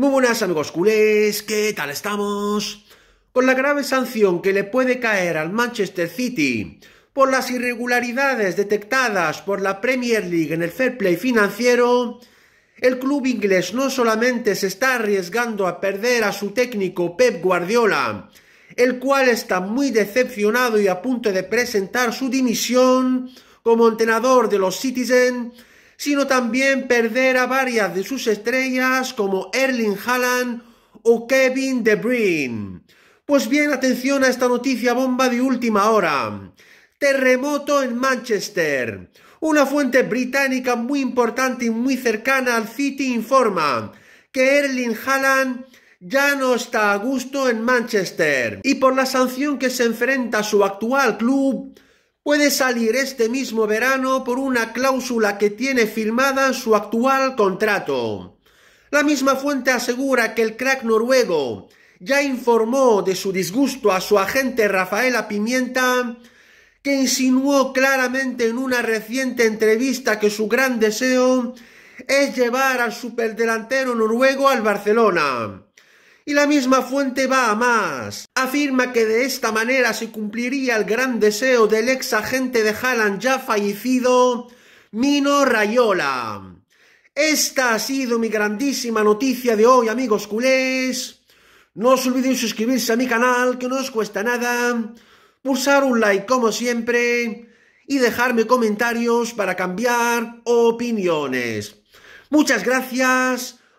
Muy buenas amigos culés, ¿qué tal estamos? Con la grave sanción que le puede caer al Manchester City por las irregularidades detectadas por la Premier League en el fair play financiero, el club inglés no solamente se está arriesgando a perder a su técnico Pep Guardiola, el cual está muy decepcionado y a punto de presentar su dimisión como entrenador de los Citizen, sino también perder a varias de sus estrellas como Erling Haaland o Kevin De Bruyne. Pues bien, atención a esta noticia bomba de última hora. Terremoto en Manchester. Una fuente británica muy importante y muy cercana al City informa que Erling Haaland ya no está a gusto en Manchester y por la sanción que se enfrenta a su actual club puede salir este mismo verano por una cláusula que tiene firmada su actual contrato. La misma fuente asegura que el crack noruego ya informó de su disgusto a su agente Rafaela Pimienta, que insinuó claramente en una reciente entrevista que su gran deseo es llevar al superdelantero noruego al Barcelona y la misma fuente va a más. Afirma que de esta manera se cumpliría el gran deseo del ex agente de Haaland ya fallecido, Mino Rayola. Esta ha sido mi grandísima noticia de hoy, amigos culés. No os olvidéis suscribirse a mi canal, que no os cuesta nada. Pulsar un like como siempre y dejarme comentarios para cambiar opiniones. Muchas gracias